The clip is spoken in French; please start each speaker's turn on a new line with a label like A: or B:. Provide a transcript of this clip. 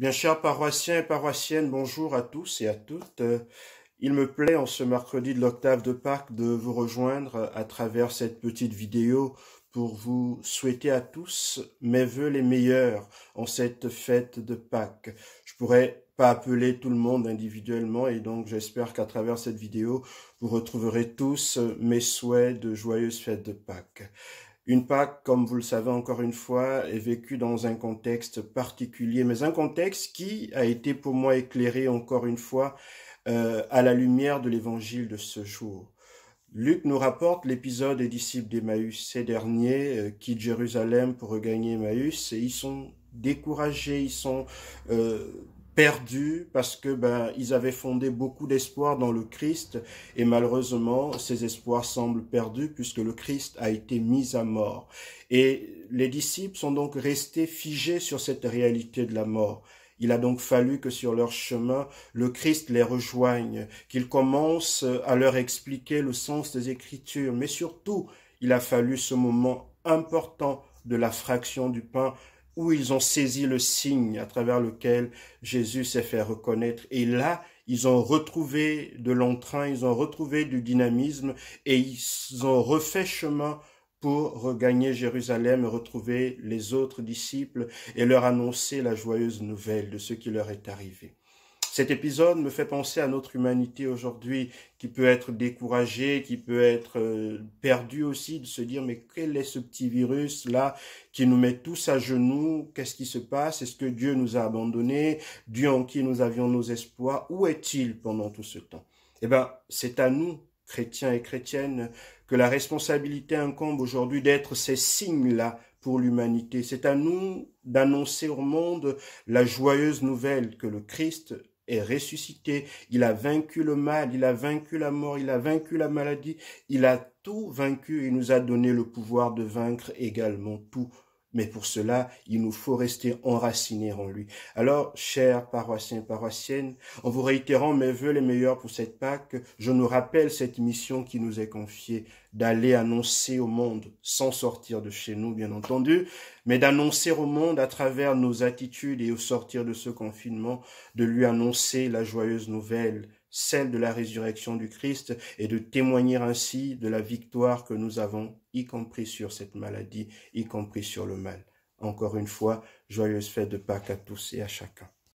A: Bien chers paroissiens et paroissiennes, bonjour à tous et à toutes. Euh, il me plaît en ce mercredi de l'octave de Pâques de vous rejoindre à travers cette petite vidéo pour vous souhaiter à tous mes voeux les meilleurs en cette fête de Pâques. Je pourrais pas appeler tout le monde individuellement et donc j'espère qu'à travers cette vidéo vous retrouverez tous mes souhaits de joyeuses fêtes de Pâques. Une Pâque, comme vous le savez encore une fois, est vécue dans un contexte particulier, mais un contexte qui a été pour moi éclairé encore une fois euh, à la lumière de l'évangile de ce jour. Luc nous rapporte l'épisode des disciples d'Emmaüs, ces derniers euh, quittent Jérusalem pour regagner Emmaüs et ils sont découragés, ils sont euh, perdus parce que ben ils avaient fondé beaucoup d'espoir dans le Christ et malheureusement ces espoirs semblent perdus puisque le Christ a été mis à mort. Et les disciples sont donc restés figés sur cette réalité de la mort. Il a donc fallu que sur leur chemin, le Christ les rejoigne, qu'il commence à leur expliquer le sens des Écritures. Mais surtout, il a fallu ce moment important de la fraction du pain où ils ont saisi le signe à travers lequel Jésus s'est fait reconnaître. Et là, ils ont retrouvé de l'entrain, ils ont retrouvé du dynamisme et ils ont refait chemin pour regagner Jérusalem et retrouver les autres disciples et leur annoncer la joyeuse nouvelle de ce qui leur est arrivé. Cet épisode me fait penser à notre humanité aujourd'hui qui peut être découragée, qui peut être euh, perdue aussi, de se dire mais quel est ce petit virus là qui nous met tous à genoux Qu'est-ce qui se passe Est-ce que Dieu nous a abandonnés Dieu en qui nous avions nos espoirs Où est-il pendant tout ce temps Eh bien, c'est à nous, chrétiens et chrétiennes, que la responsabilité incombe aujourd'hui d'être ces signes-là pour l'humanité. C'est à nous d'annoncer au monde la joyeuse nouvelle que le Christ, est ressuscité. Il a vaincu le mal, il a vaincu la mort, il a vaincu la maladie, il a tout vaincu. Il nous a donné le pouvoir de vaincre également tout mais pour cela, il nous faut rester enracinés en lui. Alors, chers paroissiens, paroissiennes, en vous réitérant mes voeux les meilleurs pour cette Pâque, je nous rappelle cette mission qui nous est confiée d'aller annoncer au monde, sans sortir de chez nous, bien entendu, mais d'annoncer au monde à travers nos attitudes et au sortir de ce confinement, de lui annoncer la joyeuse nouvelle celle de la résurrection du Christ, et de témoigner ainsi de la victoire que nous avons, y compris sur cette maladie, y compris sur le mal. Encore une fois, joyeuse fête de Pâques à tous et à chacun.